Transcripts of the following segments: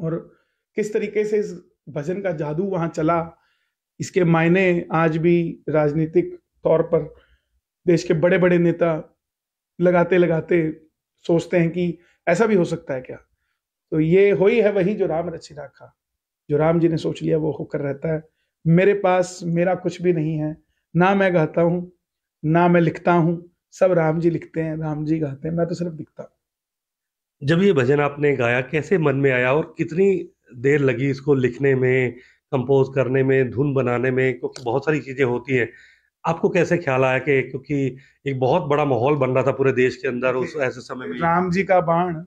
और किस तरीके से इस भजन का जादू वहां चला इसके मायने आज भी राजनीतिक तौर पर देश के बड़े बड़े नेता लगाते लगाते सोचते हैं कि ऐसा भी हो सकता है क्या तो ये हो ही है वही जो राम रची राखा जो राम जी ने सोच लिया वो होकर रहता है मेरे पास मेरा कुछ भी नहीं है ना मैं गाता हूँ ना मैं लिखता हूँ सब राम जी लिखते हैं राम जी गाते हैं मैं तो सिर्फ लिखता हूँ जब ये भजन आपने गाया कैसे मन में आया और कितनी देर लगी इसको लिखने में कंपोज करने में धुन बनाने में क्योंकि बहुत सारी चीज़ें होती हैं आपको कैसे ख्याल आया कि क्योंकि एक बहुत बड़ा माहौल बन रहा था पूरे देश के अंदर उस ऐसे समय में राम जी का बाण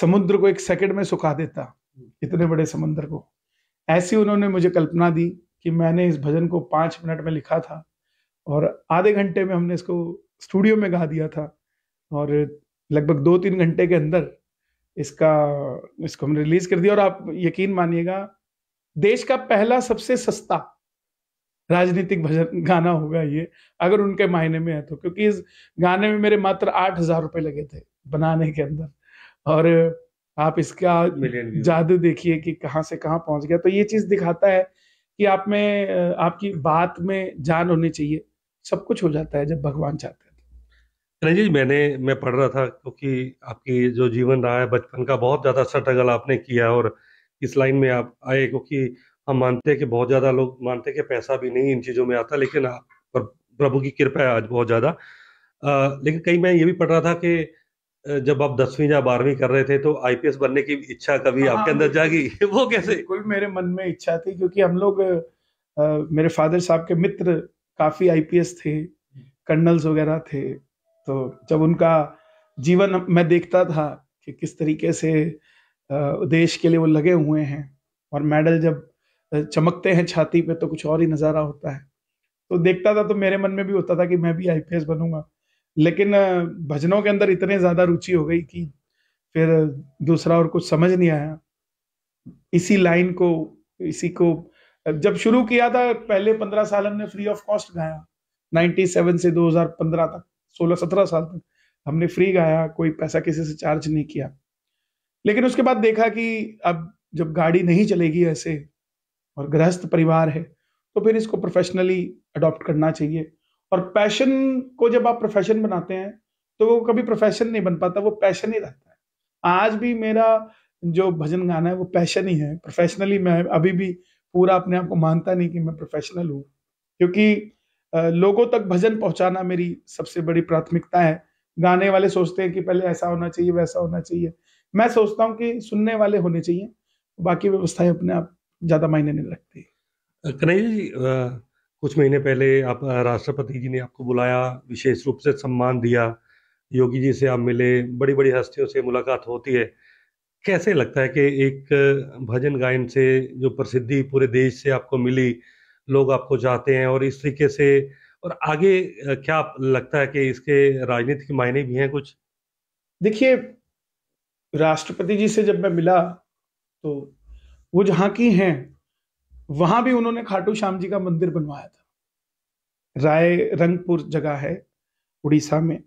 समुद्र को एक सेकंड में सुखा देता इतने बड़े समुद्र को ऐसी उन्होंने मुझे कल्पना दी कि मैंने इस भजन को पांच मिनट में लिखा था और आधे घंटे में हमने इसको स्टूडियो में गा दिया था और लगभग दो तीन घंटे के अंदर इसका इसको हमने रिलीज कर दिया और आप यकीन मानिएगा देश का पहला सबसे सस्ता राजनीतिक भजन गाना होगा ये अगर उनके मायने में है तो क्योंकि इस गाने में मेरे मात्र आठ हजार रुपए लगे थे बनाने के अंदर और आप इसका जादू देखिए कि कहाँ से कहाँ पहुंच गया तो ये चीज दिखाता है कि आप में आपकी बात में जान होनी चाहिए सब कुछ हो जाता है जब भगवान चाहते हैं जी मैंने मैं पढ़ रहा था क्योंकि आपकी जो जीवन रहा है बचपन का बहुत ज़्यादा स्ट्रगल आपने किया और इस लाइन में आप आए क्योंकि हम मानते हैं कि बहुत ज़्यादा लोग मानते हैं कि पैसा भी नहीं इन चीज़ों में आता लेकिन आप प्रभु की कृपा है आज बहुत ज़्यादा लेकिन कहीं मैं ये भी पढ़ रहा था कि जब आप दसवीं या बारहवीं कर रहे थे तो आईपीएस बनने की इच्छा कभी हाँ, आपके अंदर जागी वो कैसे बिल्कुल मेरे मन में इच्छा थी क्योंकि हम लोग मेरे फादर साहब के मित्र काफ़ी आईपीएस थे कर्नल्स वगैरह थे तो जब उनका जीवन मैं देखता था कि किस तरीके से देश के लिए वो लगे हुए हैं और मेडल जब चमकते हैं छाती पे तो कुछ और ही नज़ारा होता है तो देखता था तो मेरे मन में भी होता था कि मैं भी आई बनूंगा लेकिन भजनों के अंदर इतने ज़्यादा रुचि हो गई कि फिर दूसरा और कुछ समझ नहीं आया इसी लाइन को इसी को जब शुरू किया था पहले पंद्रह साल हमने फ्री ऑफ कॉस्ट गाया 97 से 2015 तक सोलह सत्रह साल तक हमने फ्री गाया कोई पैसा किसी से चार्ज नहीं किया लेकिन उसके बाद देखा कि अब जब गाड़ी नहीं चलेगी ऐसे और गृहस्थ परिवार है तो फिर इसको प्रोफेशनली अडॉप्ट करना चाहिए और पैशन को जब आप प्रोफेशन बनाते हैं तो वो कभी प्रोफेशन नहीं बन पाता वो पैशन ही रहता है आज भी मेरा जो भजन गाना है वो पैशन ही है प्रोफेशनली मैं अभी भी पूरा अपने आप को मानता नहीं कि मैं प्रोफेशनल हूँ क्योंकि लोगों तक भजन पहुंचाना मेरी सबसे बड़ी प्राथमिकता है गाने वाले सोचते हैं कि पहले ऐसा होना चाहिए वैसा होना चाहिए मैं सोचता हूँ कि सुनने वाले होने चाहिए बाकी व्यवस्थाएं अपने आप ज़्यादा मायने नहीं रखती कन्हैया जी कुछ महीने पहले आप राष्ट्रपति जी ने आपको बुलाया विशेष रूप से सम्मान दिया योगी जी से आप मिले बड़ी बड़ी हस्तियों से मुलाकात होती है कैसे लगता है कि एक भजन गायन से जो प्रसिद्धि पूरे देश से आपको मिली लोग आपको जाते हैं और इस तरीके से और आगे क्या लगता है कि इसके राजनीतिक मायने भी हैं कुछ देखिए राष्ट्रपति जी से जब मैं मिला तो वो जहाँ की हैं वहाँ भी उन्होंने खाटू श्याम जी का मंदिर बनवाया था राय रंगपुर जगह है उड़ीसा में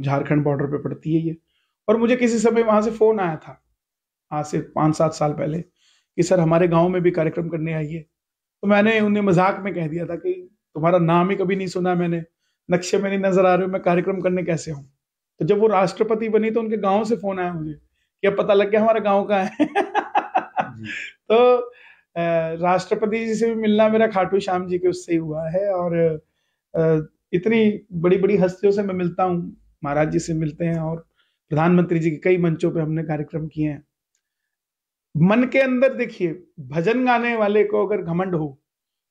झारखंड बॉर्डर पे पड़ती है ये और मुझे किसी समय वहाँ से फ़ोन आया था आज से पाँच सात साल पहले कि सर हमारे गांव में भी कार्यक्रम करने आइए तो मैंने उन्हें मजाक में कह दिया था कि तुम्हारा नाम ही कभी नहीं सुना मैंने नक्शे में नहीं नजर आ रहे हो मैं कार्यक्रम करने कैसे हूँ तो जब वो राष्ट्रपति बनी तो उनके गाँव से फोन आया मुझे कि अब पता लग गया हमारा गाँव का है तो राष्ट्रपति जी से भी मिलना मेरा खाटू श्याम जी के उससे ही हुआ है और इतनी बड़ी बड़ी हस्तियों से मैं मिलता हूँ महाराज जी से मिलते हैं और प्रधानमंत्री जी के कई मंचों पे हमने कार्यक्रम किए हैं मन के अंदर देखिए भजन गाने वाले को अगर घमंड हो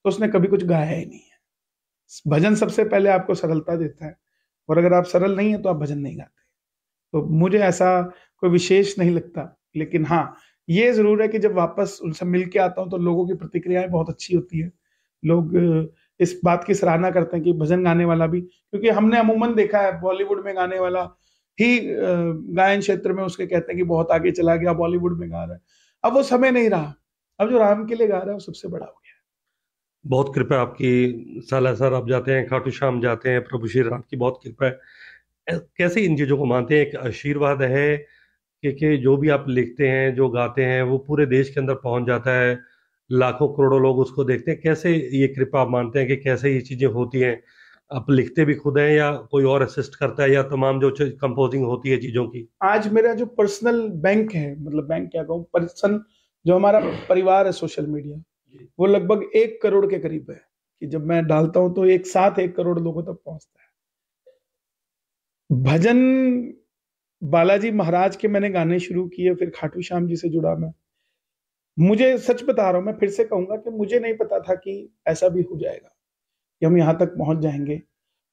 तो उसने कभी कुछ गाया ही नहीं है भजन सबसे पहले आपको सरलता देता है और अगर आप सरल नहीं है तो आप भजन नहीं गाते तो मुझे ऐसा कोई विशेष नहीं लगता लेकिन हाँ ये जरूर है कि जब वापस उनसे मिल के आता हूँ तो लोगों की प्रतिक्रियाएं बहुत अच्छी होती है लोग इस बात की सराहना करते हैं कि भजन गाने वाला भी क्योंकि हमने अमूमन देखा है बॉलीवुड में गाने वाला ही गायन क्षेत्र में उसके कहते हैं कि बहुत आगे चला गया बॉलीवुड में गा रहा है अब वो समय नहीं रहा अब जो राम के लिए गा रहा है वो सबसे बड़ा हो गया बहुत कृपा आपकी साला सर आप जाते हैं खाटू श्याम जाते हैं प्रभु श्री राम की बहुत कृपा है कैसे इन चीज़ों को मानते हैं एक आशीर्वाद है कि, कि जो भी आप लिखते हैं जो गाते हैं वो पूरे देश के अंदर पहुंच जाता है लाखों करोड़ों लोग उसको देखते हैं कैसे ये कृपा आप मानते हैं कि कैसे ये चीज़ें होती हैं आप लिखते भी खुद हैं या कोई और असिस्ट करता है या तमाम जो कंपोजिंग होती है चीज़ों की आज मेरा जो पर्सनल बैंक है मतलब बैंक क्या कहूँ पर्सन जो हमारा परिवार है सोशल मीडिया वो लगभग एक करोड़ के करीब है कि जब मैं डालता हूँ तो एक साथ एक करोड़ लोगों तक पहुंचता है भजन बालाजी महाराज के मैंने गाने शुरू किए फिर खाटू श्याम जी से जुड़ा मैं मुझे सच बता रहा हूँ मैं फिर से कहूंगा कि मुझे नहीं पता था कि ऐसा भी हो जाएगा कि हम यहाँ तक पहुंच जाएंगे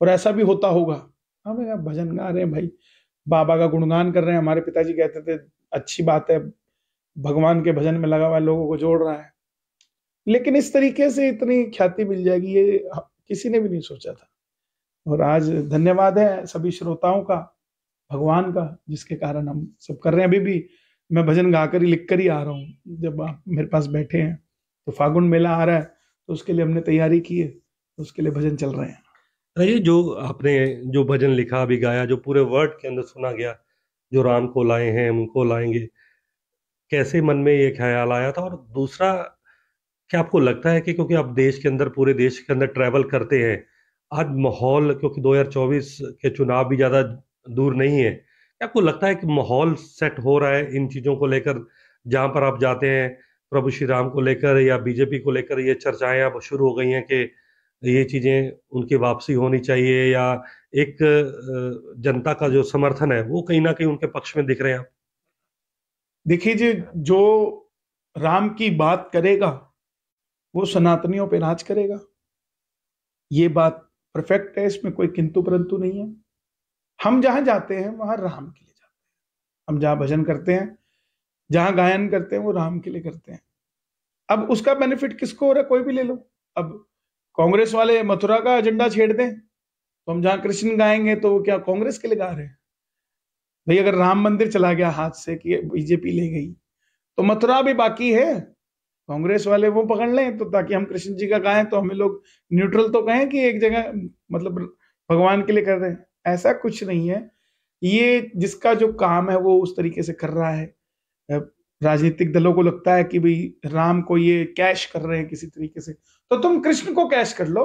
और ऐसा भी होता होगा हम यहाँ भजन गा रहे हैं भाई बाबा का गुणगान कर रहे हैं हमारे पिताजी कहते थे अच्छी बात है भगवान के भजन में लगा हुआ लोगों को जोड़ रहा है लेकिन इस तरीके से इतनी ख्याति मिल जाएगी ये किसी ने भी नहीं सोचा था और आज धन्यवाद है सभी श्रोताओं का भगवान का जिसके कारण हम सब कर रहे हैं अभी भी मैं भजन गाकर ही लिख कर ही आ रहा हूँ जब आप मेरे पास बैठे हैं तो फागुन मेला आ रहा है तो उसके लिए हमने तैयारी की है उसके लिए भजन चल रहे हैं रही तो जो आपने जो भजन लिखा अभी गाया जो पूरे वर्ड के अंदर सुना गया जो राम को लाए हैं उनको लाएंगे कैसे मन में ये ख्याल आया था और दूसरा क्या आपको लगता है कि क्योंकि आप देश के अंदर पूरे देश के अंदर ट्रैवल करते हैं आज माहौल क्योंकि 2024 के चुनाव भी ज़्यादा दूर नहीं है क्या आपको लगता है कि माहौल सेट हो रहा है इन चीज़ों को लेकर जहाँ पर आप जाते हैं प्रभु श्री राम को लेकर या बीजेपी को लेकर ये चर्चाएं अब शुरू हो गई हैं कि ये चीज़ें उनकी वापसी होनी चाहिए या एक जनता का जो समर्थन है वो कहीं ना कहीं उनके पक्ष में दिख रहे हैं देखिए जी जो राम की बात करेगा वो सनातनियों पे नाच करेगा ये बात परफेक्ट है इसमें कोई किंतु परंतु नहीं है हम जहां जाते हैं वहां राम के लिए जाते हैं हम जहां भजन करते हैं जहां गायन करते हैं वो राम के लिए करते हैं अब उसका बेनिफिट किसको हो रहा है कोई भी ले लो अब कांग्रेस वाले मथुरा का एजेंडा छेड़ दें तो हम जहां कृष्ण गाएंगे तो वो क्या कांग्रेस के लिए गा रहे हैं भाई अगर राम मंदिर चला गया हाथ से कि बीजेपी ले गई तो मथुरा भी बाकी है कांग्रेस वाले वो पकड़ लें तो ताकि हम कृष्ण जी का गाएं तो हमें लोग न्यूट्रल तो कहें कि एक जगह मतलब भगवान के लिए कर रहे हैं ऐसा कुछ नहीं है ये जिसका जो काम है वो उस तरीके से कर रहा है राजनीतिक दलों को लगता है कि भाई राम को ये कैश कर रहे हैं किसी तरीके से तो तुम कृष्ण को कैश कर लो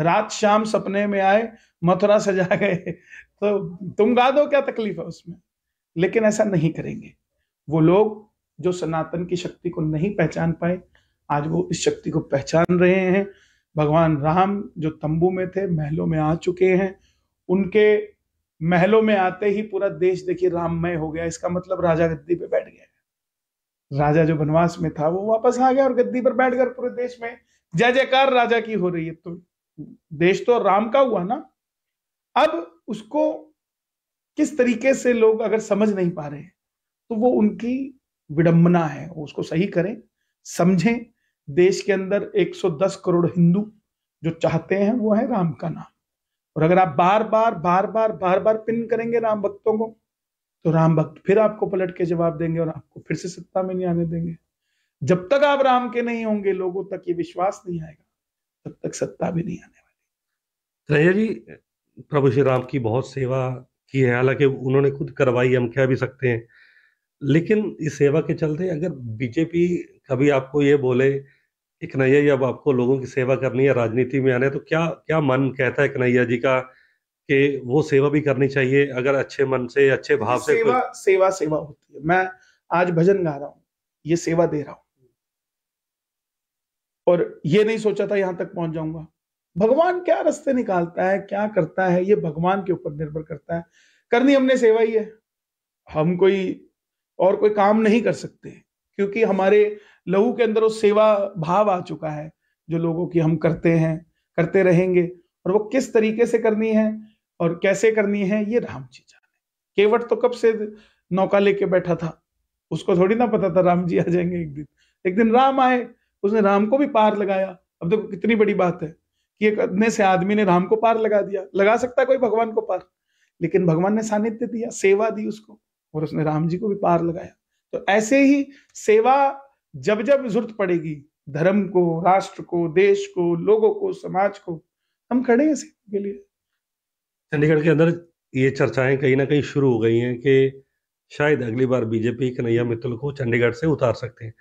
रात शाम सपने में आए मथुरा सजा गए तो तुम गा दो क्या तकलीफ है उसमें लेकिन ऐसा नहीं करेंगे वो लोग जो सनातन की शक्ति को नहीं पहचान पाए आज वो इस शक्ति को पहचान रहे हैं भगवान राम जो तंबू में थे महलों में आ चुके हैं उनके महलों में आते ही पूरा देश देखिए राममय हो गया इसका मतलब राजा गद्दी पे बैठ गया राजा जो वनवास में था वो वापस आ गया और गद्दी पर बैठकर पूरे देश में जय जयकार राजा की हो रही है तो देश तो राम का हुआ ना अब उसको किस तरीके से लोग अगर समझ नहीं पा रहे तो वो उनकी विडंबना है उसको सही करें समझें देश के अंदर 110 करोड़ हिंदू जो चाहते हैं वो है राम का नाम और अगर आप बार बार बार बार बार बार पिन करेंगे राम भक्तों को तो राम भक्त फिर आपको पलट के जवाब देंगे और आपको फिर से सत्ता में नहीं आने देंगे जब तक आप राम के नहीं होंगे लोगों तक ये विश्वास नहीं आएगा तब तक सत्ता भी नहीं आने वाली जी प्रभु श्री राम की बहुत सेवा की है हालांकि उन्होंने खुद करवाई हम कह भी सकते हैं लेकिन इस सेवा के चलते अगर बीजेपी कभी आपको ये बोले कि कन्हैया जी अब आपको लोगों की सेवा करनी है राजनीति में आने तो क्या क्या मन कहता है कन्हैया जी का कि वो सेवा भी करनी चाहिए अगर अच्छे मन से अच्छे भाव से सेवा कोई... सेवा सेवा होती है मैं आज भजन गा रहा हूँ ये सेवा दे रहा हूं और ये नहीं सोचा था यहाँ तक पहुंच जाऊंगा भगवान क्या रास्ते निकालता है क्या करता है ये भगवान के ऊपर निर्भर करता है करनी हमने सेवा ही है हम कोई और कोई काम नहीं कर सकते क्योंकि हमारे लहू के अंदर वो सेवा भाव आ चुका है जो लोगों की हम करते हैं करते रहेंगे और वो किस तरीके से करनी है और कैसे करनी है ये राम जी जाने केवट तो कब से नौका लेके बैठा था उसको थोड़ी ना पता था राम जी आ जाएंगे एक दिन एक दिन राम आए उसने राम को भी पार लगाया अब देखो कितनी बड़ी बात है कि एक अदने से आदमी ने राम को पार लगा दिया लगा सकता है कोई भगवान को पार लेकिन भगवान ने सानिध्य दिया सेवा दी उसको और उसने राम जी को भी पार लगाया तो ऐसे ही सेवा जब जब जरूरत पड़ेगी धर्म को राष्ट्र को देश को लोगों को समाज को हम खड़े हैं सेवा के लिए चंडीगढ़ के अंदर ये चर्चाएं कहीं ना कहीं शुरू हो गई हैं कि शायद अगली बार बीजेपी कन्हैया मित्तल को चंडीगढ़ से उतार सकते हैं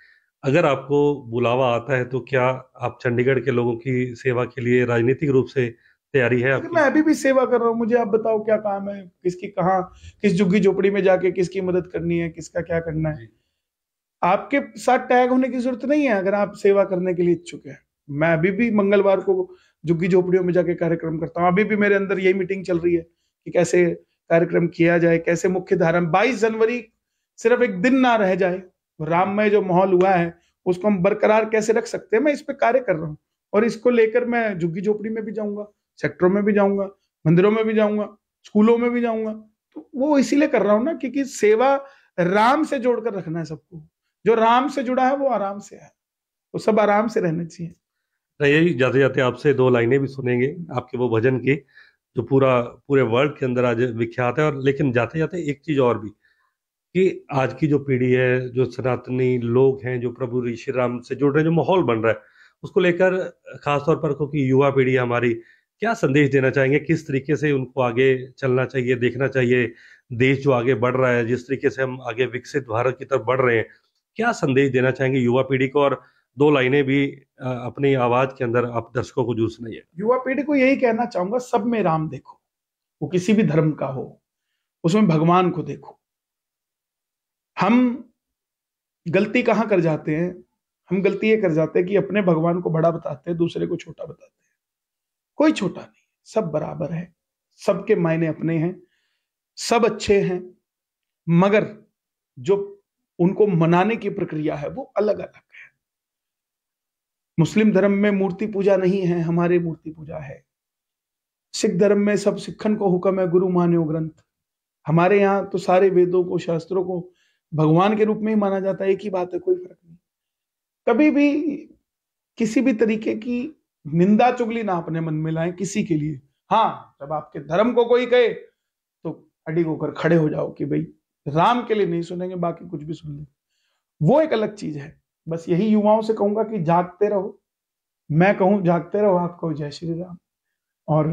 अगर आपको बुलावा आता है तो क्या आप चंडीगढ़ के लोगों की सेवा के लिए राजनीतिक रूप से तैयारी है आपकी? मैं अभी भी सेवा कर रहा हूँ मुझे आप बताओ क्या काम है किसकी कहाँ किस झुग्गी झोपड़ी में जाके किसकी मदद करनी है किसका क्या करना है आपके साथ टैग होने की जरूरत नहीं है अगर आप सेवा करने के लिए इच्छुक हैं मैं अभी भी मंगलवार को झुग्गी झोपड़ियों में जाके कार्यक्रम करता हूँ अभी भी मेरे अंदर यही मीटिंग चल रही है कि कैसे कार्यक्रम किया जाए कैसे मुख्य धारा में बाईस जनवरी सिर्फ एक दिन ना रह जाए राम में जो माहौल हुआ है उसको हम बरकरार कैसे रख सकते हैं मैं इस पर कार्य कर रहा हूँ और इसको लेकर मैं झुग्गी झोपड़ी में भी जाऊंगा सेक्टरों में भी जाऊंगा मंदिरों में भी जाऊंगा स्कूलों में भी जाऊंगा तो वो इसीलिए कर रहा हूँ ना क्योंकि सेवा राम से जोड़कर रखना है सबको जो राम से जुड़ा है वो आराम से है वो सब आराम से रहना चाहिए यही जाते जाते आपसे दो लाइनें भी सुनेंगे आपके वो भजन की जो पूरा पूरे वर्ल्ड के अंदर आज विख्यात है और लेकिन जाते जाते एक चीज और भी कि आज की जो पीढ़ी है जो सनातनी लोग हैं जो प्रभु ऋषि राम से जुड़ रहे हैं जो माहौल बन रहा है उसको लेकर खासतौर पर क्योंकि युवा पीढ़ी हमारी क्या संदेश देना चाहेंगे किस तरीके से उनको आगे चलना चाहिए देखना चाहिए देश जो आगे बढ़ रहा है जिस तरीके से हम आगे विकसित भारत की तरफ बढ़ रहे हैं क्या संदेश देना चाहेंगे युवा पीढ़ी को और दो लाइनें भी अपनी आवाज के अंदर आप दर्शकों को जूस नहीं है युवा पीढ़ी को यही कहना चाहूंगा सब में राम देखो वो किसी भी धर्म का हो उसमें भगवान को देखो हम गलती कहाँ कर जाते हैं हम गलती ये कर जाते हैं कि अपने भगवान को बड़ा बताते हैं दूसरे को छोटा बताते हैं कोई छोटा नहीं सब बराबर है सबके मायने अपने हैं सब अच्छे हैं मगर जो उनको मनाने की प्रक्रिया है वो अलग अलग मुस्लिम धर्म में मूर्ति पूजा नहीं है हमारे मूर्ति पूजा है सिख धर्म में सब सिखन को हुक्म है गुरु मान्यो ग्रंथ हमारे यहाँ तो सारे वेदों को शास्त्रों को भगवान के रूप में ही माना जाता है एक ही बात है कोई फर्क नहीं कभी भी किसी भी तरीके की निंदा चुगली ना अपने मन में लाए किसी के लिए हाँ जब आपके धर्म को कोई कहे तो अडिग होकर खड़े हो जाओ कि भाई राम के लिए नहीं सुनेंगे बाकी कुछ भी सुन लेंगे वो एक अलग चीज है बस यही युवाओं से कहूंगा कि जागते रहो मैं कहूं जागते रहो आपको जय श्री राम और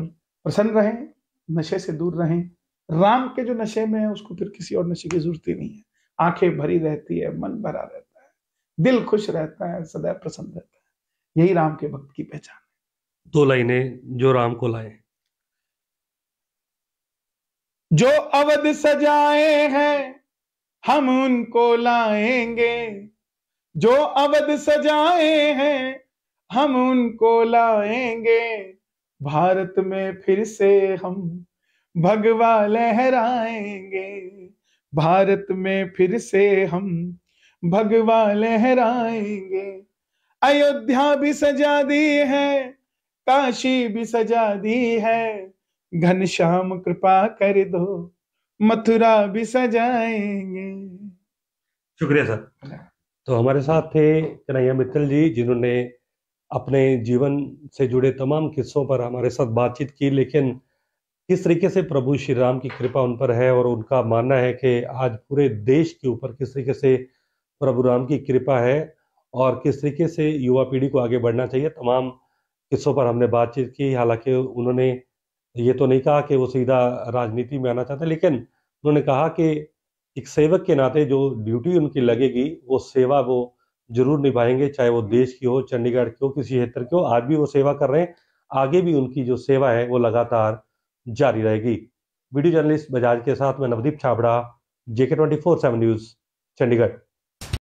प्रसन्न रहें नशे से दूर रहें राम के जो नशे में है उसको फिर किसी और नशे की जरूरत ही नहीं है आंखें भरी रहती है मन भरा रहता है दिल खुश रहता है सदैव प्रसन्न रहता है यही राम के भक्त की पहचान है दो लाइने जो राम को लाए जो अवध सजाए हैं हम उनको लाएंगे जो अवध सजाए हैं हम उनको लाएंगे भारत में फिर से हम भगवा लहराएंगे भारत में फिर से हम भगवा लहराएंगे अयोध्या भी सजा दी है काशी भी सजा दी है घनश्याम कृपा कर दो मथुरा भी सजाएंगे शुक्रिया सर तो हमारे साथ थे कन्हैया मित्तल जी जिन्होंने अपने जीवन से जुड़े तमाम किस्सों पर हमारे साथ बातचीत की लेकिन किस तरीके से प्रभु श्री राम की कृपा उन पर है और उनका मानना है कि आज पूरे देश के ऊपर किस तरीके से प्रभु राम की कृपा है और किस तरीके से युवा पीढ़ी को आगे बढ़ना चाहिए तमाम किस्सों पर हमने बातचीत की हालांकि उन्होंने ये तो नहीं कहा कि वो सीधा राजनीति में आना चाहते लेकिन उन्होंने कहा कि एक सेवक के नाते जो ड्यूटी उनकी लगेगी वो सेवा वो जरूर निभाएंगे चाहे वो देश की हो चंडीगढ़ की हो किसी क्षेत्र की हो आज भी वो सेवा कर रहे हैं आगे भी उनकी जो सेवा है वो लगातार जारी रहेगी वीडियो जर्नलिस्ट बजाज के साथ मैं Navdeep Chhabra J K twenty four seven news Chandigarh